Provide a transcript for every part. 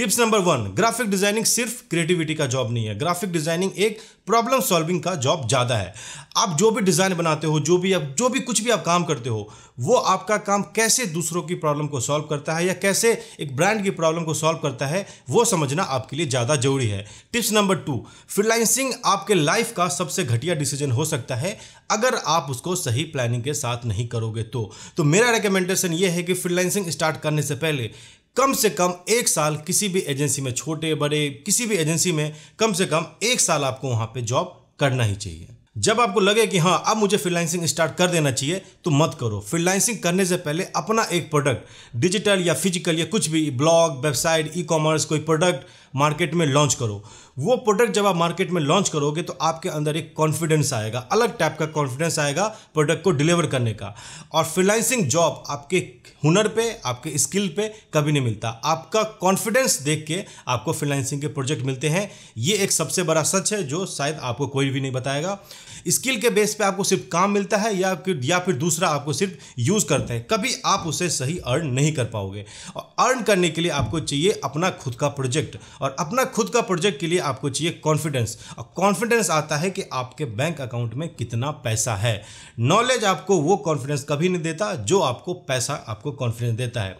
tips number one graphic designing सिर्फ creativity का job नहीं है ग्राफिक डिजाइनिंग एक प्रॉब्लम सॉल्विंग का जॉब ज़्यादा है आप जो भी डिज़ाइन बनाते हो जो भी आप जो भी कुछ भी आप काम करते हो वो आपका काम कैसे दूसरों की प्रॉब्लम को सॉल्व करता है या कैसे एक ब्रांड की प्रॉब्लम को सॉल्व करता है वो समझना आपके लिए ज़्यादा जरूरी है टिप्स नंबर टू फ्रीलाइंसिंग आपके लाइफ का सबसे घटिया डिसीजन हो सकता है अगर आप उसको सही प्लानिंग के साथ नहीं करोगे तो, तो मेरा रिकमेंडेशन ये है कि फ्रीलाइंसिंग स्टार्ट करने से पहले कम से कम एक साल किसी भी एजेंसी में छोटे बड़े किसी भी एजेंसी में कम से कम एक साल आपको वहां पे जॉब करना ही चाहिए जब आपको लगे कि हाँ अब मुझे फ्रीलांसिंग स्टार्ट कर देना चाहिए तो मत करो फ्रीलांसिंग करने से पहले अपना एक प्रोडक्ट डिजिटल या फिजिकल या कुछ भी ब्लॉग वेबसाइट ई कॉमर्स कोई प्रोडक्ट मार्केट में लॉन्च करो वो प्रोडक्ट जब आप मार्केट में लॉन्च करोगे तो आपके अंदर एक कॉन्फिडेंस आएगा अलग टाइप का कॉन्फिडेंस आएगा प्रोडक्ट को डिलीवर करने का और फ्रीलांसिंग जॉब आपके हुनर पे आपके स्किल पे कभी नहीं मिलता आपका कॉन्फिडेंस देख के आपको फ्रीलांसिंग के प्रोजेक्ट मिलते हैं ये एक सबसे बड़ा सच है जो शायद आपको कोई भी नहीं बताएगा स्किल के बेस पे आपको सिर्फ काम मिलता है या फिर या फिर दूसरा आपको सिर्फ यूज़ करते हैं कभी आप उसे सही अर्न नहीं कर पाओगे और अर्न करने के लिए आपको चाहिए अपना खुद का प्रोजेक्ट और अपना खुद का प्रोजेक्ट के लिए आपको चाहिए कॉन्फिडेंस और कॉन्फिडेंस आता है कि आपके बैंक अकाउंट में कितना पैसा है नॉलेज आपको वो कॉन्फिडेंस कभी नहीं देता जो आपको पैसा आपको कॉन्फिडेंस देता है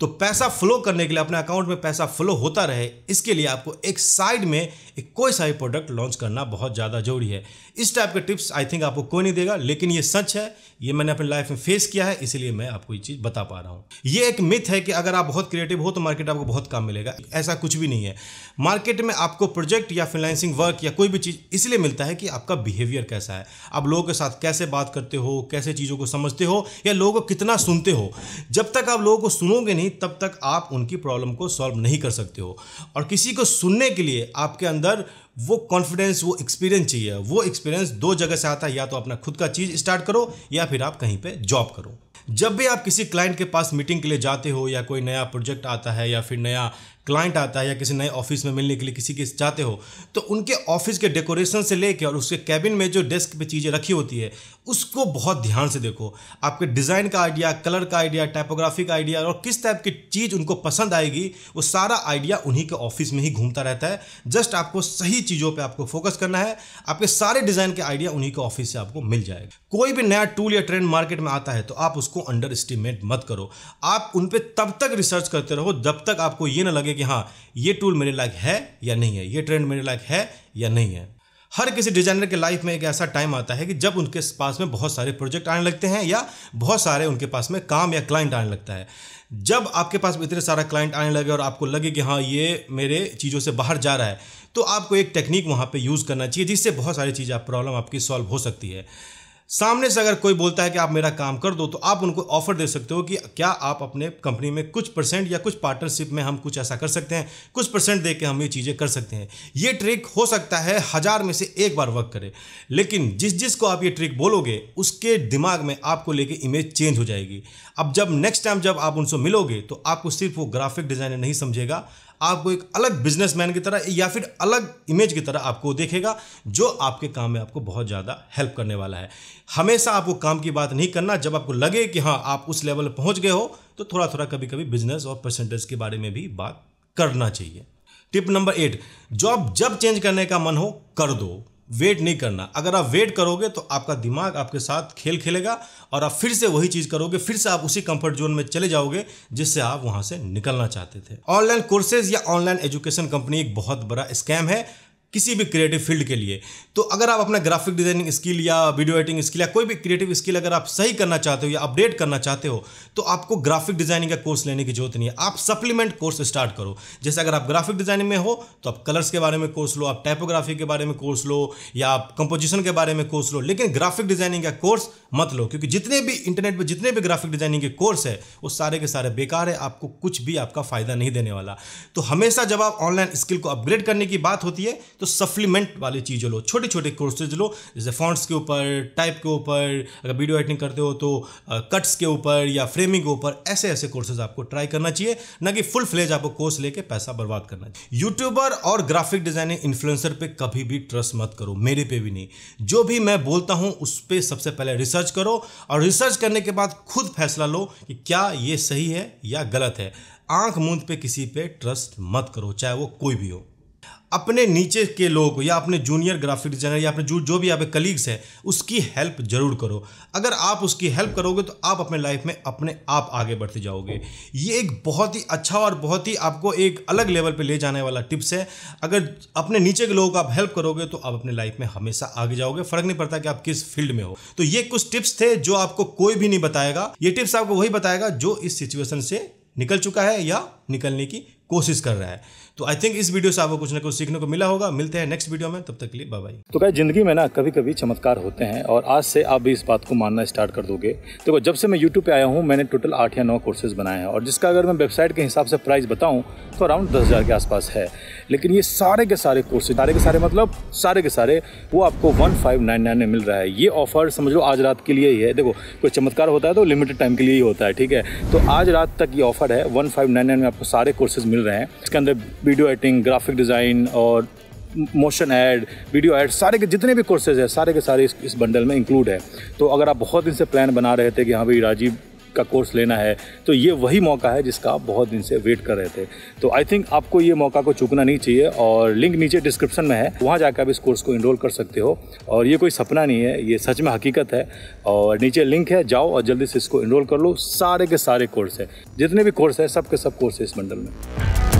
तो पैसा फ्लो करने के लिए अपने अकाउंट में पैसा फ्लो होता रहे इसके लिए आपको एक साइड में एक कोई सा भी प्रोडक्ट लॉन्च करना बहुत ज़्यादा जरूरी है इस टाइप के टिप्स आई थिंक आपको कोई नहीं देगा लेकिन ये सच है ये मैंने अपने लाइफ में फेस किया है इसीलिए मैं आपको ये चीज़ बता पा रहा हूँ ये एक मिथ है कि अगर आप बहुत क्रिएटिव हो तो मार्केट आपको बहुत काम मिलेगा ऐसा कुछ भी नहीं है मार्केट में आपको प्रोजेक्ट या फ्रीलांसिंग वर्क या कोई भी चीज़ इसलिए मिलता है कि आपका बिहेवियर कैसा है आप लोगों के साथ कैसे बात करते हो कैसे चीज़ों को समझते हो या लोगों को कितना सुनते हो जब तक आप लोगों को सुनोगे नहीं नहीं तब तक आप उनकी प्रॉब्लम को सॉल्व नहीं कर सकते हो और किसी को सुनने के लिए आपके अंदर वो कॉन्फिडेंस वो एक्सपीरियंस चाहिए वो एक्सपीरियंस दो जगह से आता है या तो अपना खुद का चीज़ स्टार्ट करो या फिर आप कहीं पर जॉब करो जब भी आप किसी क्लाइंट के पास मीटिंग के लिए जाते हो या कोई नया प्रोजेक्ट आता है या फिर नया क्लाइंट आता है या किसी नए ऑफिस में मिलने के लिए किसी के चाहते हो तो उनके ऑफिस के डेकोरेशन से लेकर और उसके कैबिन में जो डेस्क पे चीज़ें रखी होती है उसको बहुत ध्यान से देखो आपके डिज़ाइन का आइडिया कलर का आइडिया टाइपोग्राफी का आइडिया और किस टाइप की चीज़ उनको पसंद आएगी वो सारा आइडिया उन्हीं के ऑफिस में ही घूमता रहता है जस्ट आपको सही चीज़ों पर आपको फोकस करना है आपके सारे डिज़ाइन के आइडिया उन्हीं के ऑफिस से आपको मिल जाएगा कोई भी नया टूल या ट्रेंड मार्केट में आता है तो आप उसको अंडर एस्टिमेट मत करो आप उन पर तब तक रिसर्च करते रहो जब तक आपको ये ना लगे सके कि हाँ ये टूल मेरे लायक है या नहीं है ये ट्रेंड मेरे लायक है या नहीं है हर किसी डिजाइनर के लाइफ में एक ऐसा टाइम आता है कि जब उनके पास में बहुत सारे प्रोजेक्ट आने लगते हैं या बहुत सारे उनके पास में काम या क्लाइंट आने लगता है जब आपके पास इतने सारा क्लाइंट आने लगे और आपको लगे कि हाँ ये मेरे चीज़ों से बाहर जा रहा है तो आपको एक टेक्निक वहाँ पे यूज़ करना चाहिए जिससे बहुत सारी चीज़ आप प्रॉब्लम आपकी सॉल्व हो सकती है सामने से अगर कोई बोलता है कि आप मेरा काम कर दो तो आप उनको ऑफर दे सकते हो कि क्या आप अपने कंपनी में कुछ परसेंट या कुछ पार्टनरशिप में हम कुछ ऐसा कर सकते हैं कुछ परसेंट दे के हम ये चीज़ें कर सकते हैं ये ट्रिक हो सकता है हज़ार में से एक बार वर्क करे लेकिन जिस जिस को आप ये ट्रिक बोलोगे उसके दिमाग में आपको लेके इमेज चेंज हो जाएगी अब जब नेक्स्ट टाइम जब आप उनसे मिलोगे तो आपको सिर्फ वो ग्राफिक डिज़ाइनर नहीं समझेगा आपको एक अलग बिजनेसमैन की तरह या फिर अलग इमेज की तरह आपको देखेगा जो आपके काम में आपको बहुत ज़्यादा हेल्प करने वाला है हमेशा आपको काम की बात नहीं करना जब आपको लगे कि हाँ आप उस लेवल पर पहुँच गए हो तो थोड़ा थोड़ा कभी कभी बिजनेस और परसेंटेज के बारे में भी बात करना चाहिए टिप नंबर एट जॉब जब चेंज करने का मन हो कर दो वेट नहीं करना अगर आप वेट करोगे तो आपका दिमाग आपके साथ खेल खेलेगा और आप फिर से वही चीज़ करोगे फिर से आप उसी कंफर्ट जोन में चले जाओगे जिससे आप वहां से निकलना चाहते थे ऑनलाइन कोर्सेज या ऑनलाइन एजुकेशन कंपनी एक बहुत बड़ा स्कैम है किसी भी क्रिएटिव फील्ड के लिए तो अगर आप अपना ग्राफिक डिज़ाइनिंग स्किल या वीडियो एडिटिंग स्किल या कोई भी क्रिएटिव स्किल अगर आप सही करना चाहते हो या अपडेट करना चाहते हो तो आपको ग्राफिक डिज़ाइनिंग का कोर्स लेने की जरूरत नहीं है आप सप्लीमेंट कोर्स स्टार्ट करो जैसे अगर आप ग्राफिक डिज़ाइनिंग में हो तो आप कलर्स के बारे में कोर्स लो आप टाइपोग्राफी के बारे में कोर्स लो या आप कंपोजिशन के बारे में कोर्स लो लेकिन ग्राफिक डिज़ाइनिंग का कोर्स मत लो क्योंकि जितने भी इंटरनेट पर जितने भी ग्राफिक डिज़ाइनिंग के कोर्स है वो सारे के सारे बेकार है आपको कुछ भी आपका फ़ायदा नहीं देने वाला तो हमेशा जब आप ऑनलाइन स्किल को अपग्रेड करने की बात होती है तो सप्लीमेंट वाली चीज़ें लो छोटे छोटे कोर्सेज लो जैसे फॉन्ट्स के ऊपर टाइप के ऊपर अगर वीडियो एडिटिंग करते हो तो कट्स के ऊपर या फ्रेमिंग के ऊपर ऐसे ऐसे कोर्सेज आपको ट्राई करना चाहिए ना कि फुल फ्लेज आपको कोर्स लेके पैसा बर्बाद करना चाहिए यूट्यूबर और ग्राफिक डिजाइनिंग इन्फ्लुएंसर पर कभी भी ट्रस्ट मत करो मेरे पे भी नहीं जो भी मैं बोलता हूँ उस पर सबसे पहले रिसर्च करो और रिसर्च करने के बाद खुद फैसला लो कि क्या ये सही है या गलत है आंख मूंद पे किसी पे ट्रस्ट मत करो चाहे वो कोई भी हो अपने नीचे के लोग या अपने जूनियर ग्राफिक डिजाइनर या अपने जो जो भी आपके कलीग्स हैं उसकी हेल्प जरूर करो अगर आप उसकी हेल्प करोगे तो आप अपने लाइफ में अपने आप आगे बढ़ते जाओगे ये एक बहुत ही अच्छा और बहुत ही आपको एक अलग लेवल पे ले जाने वाला टिप्स है अगर अपने नीचे के लोगों को आप हेल्प करोगे तो आप अपने लाइफ में हमेशा आगे जाओगे फर्क नहीं पड़ता कि आप किस फील्ड में हो तो ये कुछ टिप्स थे जो आपको कोई भी नहीं बताएगा ये टिप्स आपको वही बताएगा जो इस सिचुएशन से निकल चुका है या निकलने की कोशिश कर रहा है तो आई थिंक इस वीडियो से आपको कुछ ना कुछ सीखने को मिला होगा मिलते हैं नेक्स्ट वीडियो में तब तक के लिए बाय तो क्या जिंदगी में ना कभी कभी चमत्कार होते हैं और आज से आप भी इस बात को मानना स्टार्ट कर दोगे देखो जब से मैं यूट्यूब पर आया हूँ मैंने टोटल आठ या नौ कोर्सेज बनाए हैं और जिसका अगर मैं वेबसाइट के हिसाब से प्राइस बताऊँ तो अराउंड दस हज़ार के आसपास है लेकिन ये सारे के सारे कोर्सेज सारे के सारे मतलब सारे के सारे वो आपको वन फाइव नाइन नाइन में मिल रहा है ये ऑफर समझ लो आज रात के लिए ही है देखो कोई चमत्कार होता है तो लिमिटेड टाइम के लिए ही होता है ठीक है तो आज रात तक ये ऑफर है वन फाइव नाइन नाइन में आपको सारे कोर्सेज मिल रहे हैं इसके अंदर वीडियो एडिटिंग ग्राफिक डिज़ाइन और मोशन ऐड वीडियो ऐड सारे के जितने भी कोर्सेज हैं सारे के सारे इस, इस बंडल में इंक्लूड है तो अगर आप बहुत दिन से प्लान बना रहे थे कि हाँ भाई राजीव का कोर्स लेना है तो ये वही मौका है जिसका आप बहुत दिन से वेट कर रहे थे तो आई थिंक आपको ये मौका को चूकना नहीं चाहिए और लिंक नीचे डिस्क्रिप्शन में है वहाँ जाकर आप इस कोर्स को इनरोल कर सकते हो और ये कोई सपना नहीं है ये सच में हकीकत है और नीचे लिंक है जाओ और जल्दी से इसको इनरोल कर लो सारे के सारे कोर्स है जितने भी कोर्स है सब के सब कोर्स है इस मंडल में